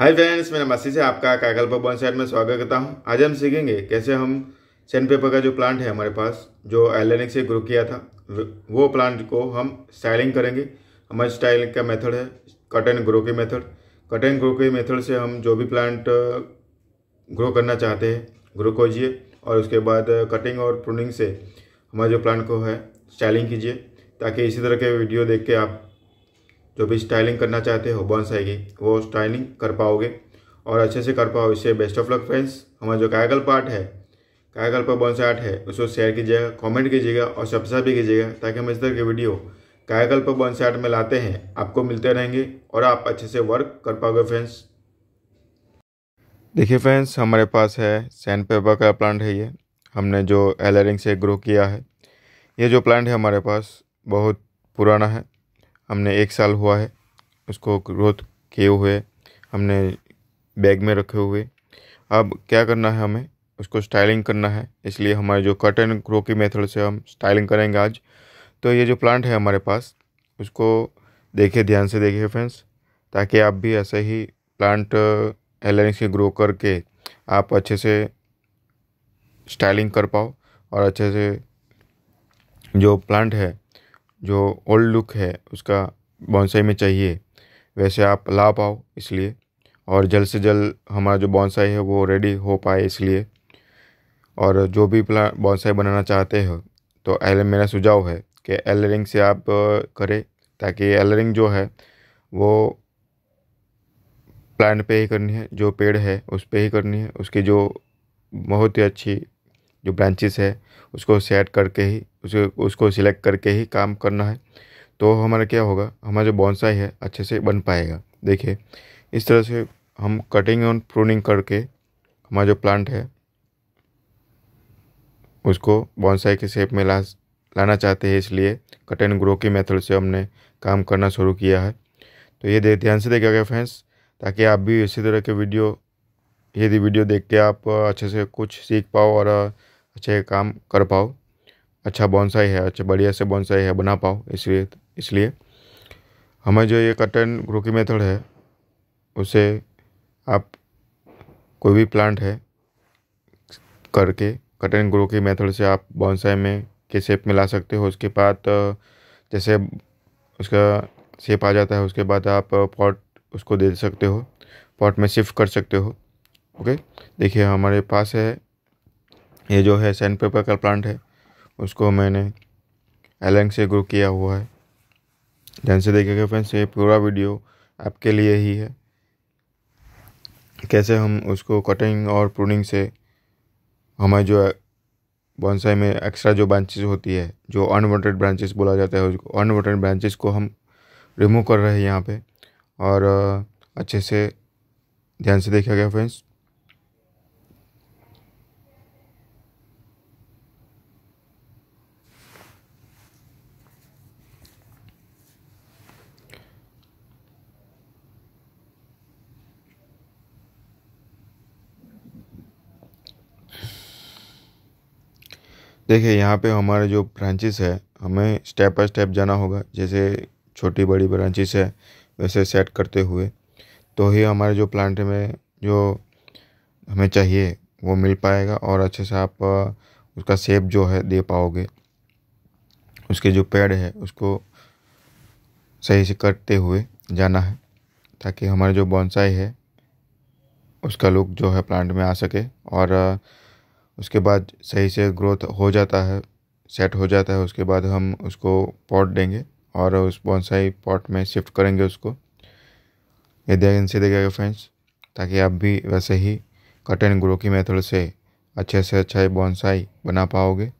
hi friends मैं मसी से आपका कागल पवन साइड में स्वागत करता हूं आज हम सीखेंगे कैसे हम सैंड पेपर का जो प्लांट है हमारे पास जो एलेनिक से ग्रो किया था वो प्लांट को हम स्टाइलिंग करेंगे हमारे स्टाइलिंग का मेथड है कट एंड ग्रो के मेथड कट एंड ग्रो के मेथड से हम जो भी प्लांट ग्रो uh, करना चाहते हैं ग्रो कीजिए और उसके बाद कटिंग uh, और प्रूनिंग से हमारे जो प्लांट को है स्टाइलिंग कीजिए ताकि इसी तरह के वीडियो देख के आप जो भी स्टाइलिंग करना चाहते हो बॉन्स आएगी वो स्टाइलिंग कर पाओगे और अच्छे से कर पाओ इससे बेस्ट ऑफ लक फ्रेंड्स हमारा जो कायाकल पार्ट है कायगल पर बॉन्साई आर्ट है उसको शेयर कीजिएगा कमेंट कीजिएगा और सब्सक्राइब भी कीजिएगा ताकि हम इस तरह के वीडियो कायाकल पर बॉन्साई आर्ट में लाते हैं आपको मिलते रहेंगे और आप अच्छे से वर्क कर पाओगे फ्रेंड्स देखिए फ्रेंड्स हमारे पास है सैंड पेपर का प्लांट है ये हमने जो एलरिंग से ग्रो किया है ये जो प्लांट है हमारे पास बहुत पुराना है हमने एक साल हुआ है उसको ग्रोथ किए हुए हमने बैग में रखे हुए अब क्या करना है हमें उसको स्टाइलिंग करना है इसलिए हमारे जो कट एंड ग्रो की मेथड से हम स्टाइलिंग करेंगे आज तो ये जो प्लांट है हमारे पास उसको देखिए ध्यान से देखिए फ्रेंड्स ताकि आप भी ऐसे ही प्लांट हेलेनिक्स से ग्रो करके आप अच्छे से स्टाइलिंग कर पाओ और अच्छे से जो प्लांट है जो ओल्ड लुक है उसका बॉन्साई में चाहिए वैसे आप ला पाओ इसलिए और जल्द से जल्द हमारा जो बॉन्साई है वो रेडी हो पाए इसलिए और जो भी प्ला बॉन्साई बनाना चाहते हो तो एल मेरा सुझाव है कि एल रिंग से आप करें ताकि एल रिंग जो है वो प्लांट पे ही करनी है जो पेड़ है उस पे ही करनी है उसकी जो बहुत ही अच्छी जो ब्रांचेस है उसको सेट करके ही उसे उसको सिलेक्ट करके ही काम करना है तो हमारा क्या होगा हमारा जो बॉन्साई है अच्छे से बन पाएगा देखिए इस तरह से हम कटिंग और प्रूनिंग करके हमारा जो प्लांट है उसको बॉन्साई के शेप में ला लाना चाहते हैं इसलिए कट एंड ग्रो की मेथड से हमने काम करना शुरू किया है तो ये दे ध्यान से देखिएगा फ्रेंड्स ताकि आप भी इसी तरह के वीडियो यदि वीडियो देख के आप अच्छे से कुछ सीख पाओ और अच्छे काम कर पाओ अच्छा बॉन्साई है अच्छा बढ़िया से बॉन्साई है बना पाओ इसलिए इसलिए हमें जो ये कट एंड ग्रो की मेथड है उसे आप कोई भी प्लांट है करके कट एंड ग्रो की मेथड से आप बॉन्साई में के शेप में ला सकते हो उसके बाद जैसे उसका शेप आ जाता है उसके बाद आप पॉट उसको दे सकते हो पॉट में शिफ्ट कर सकते हो ओके देखिए हमारे पास है ये जो है सैंड पेपर का प्लांट है उसको मैंने एलंग से ग्रो किया हुआ है ध्यान से देखिएगा फ्रेंड्स ये पूरा वीडियो आपके लिए ही है कैसे हम उसको कटिंग और प्रूनिंग से हमें जो बॉन्साई में एक्स्ट्रा जो ब्रांचेस होती है जो अनवांटेड ब्रांचेस बोला जाता है उसको अनवांटेड ब्रांचेस को हम रिमूव कर रहे हैं यहाँ पे और अच्छे से ध्यान से देखा गया फ्रेंड्स देखिए यहाँ पे हमारे जो ब्रांचेस है हमें स्टेप बाय स्टेप जाना होगा जैसे छोटी बड़ी ब्रांचेस है वैसे सेट करते हुए तो ही हमारे जो प्लांट में जो हमें चाहिए वो मिल पाएगा और अच्छे से आप उसका सेप जो है दे पाओगे उसके जो पेड़ है उसको सही से कटते हुए जाना है ताकि हमारे जो बॉन्साई है उसका लुक जो है प्लांट में आ सके और उसके बाद सही से ग्रोथ हो जाता है सेट हो जाता है उसके बाद हम उसको पॉट देंगे और उस बॉन्साई पॉट में शिफ्ट करेंगे उसको ये ध्यान से देखिएगा फ्रेंड्स ताकि आप भी वैसे ही कट एंड ग्रो की मेथड से अच्छे से अच्छा बॉन्साई बना पाओगे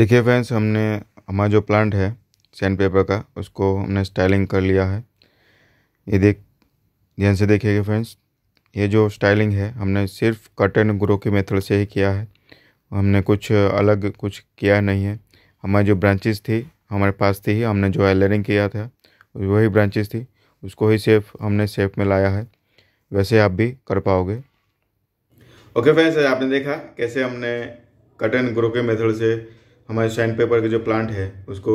देखिए फ्रेंड्स हमने हमारा जो प्लांट है सैंड पेपर का उसको हमने स्टाइलिंग कर लिया है ये देख ध्यान से देखिएगा फ्रेंड्स ये जो स्टाइलिंग है हमने सिर्फ कट एंड ग्रो के मेथड से ही किया है हमने कुछ अलग कुछ किया नहीं है हमारी जो ब्रांचेस थी हमारे पास थी ही हमने जो एलरिंग किया था वही ब्रांचेस थी उसको ही सेफ हमने सेफ में लाया है वैसे आप भी कर पाओगे ओके फ्रेंड्स आपने देखा कैसे हमने कट एंड ग्रो के मेथड से हमारे सैंड पेपर के जो प्लांट है उसको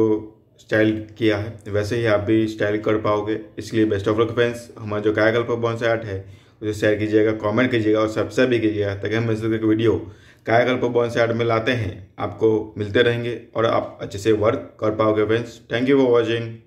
स्टाइल किया है वैसे ही आप भी स्टाइल कर पाओगे इसलिए बेस्ट ऑफ लक फ्रेंड्स हमारा जो कायाकल्प पर बॉन्साई आर्ट है उसे शेयर कीजिएगा कमेंट कीजिएगा और सब्सक्राइब भी कीजिएगा ताकि हम इस तरह के वीडियो कायाकल्प पर बॉन्साई आर्ट में लाते हैं आपको मिलते रहेंगे और आप अच्छे से वर्क कर पाओगे friends thank you for watching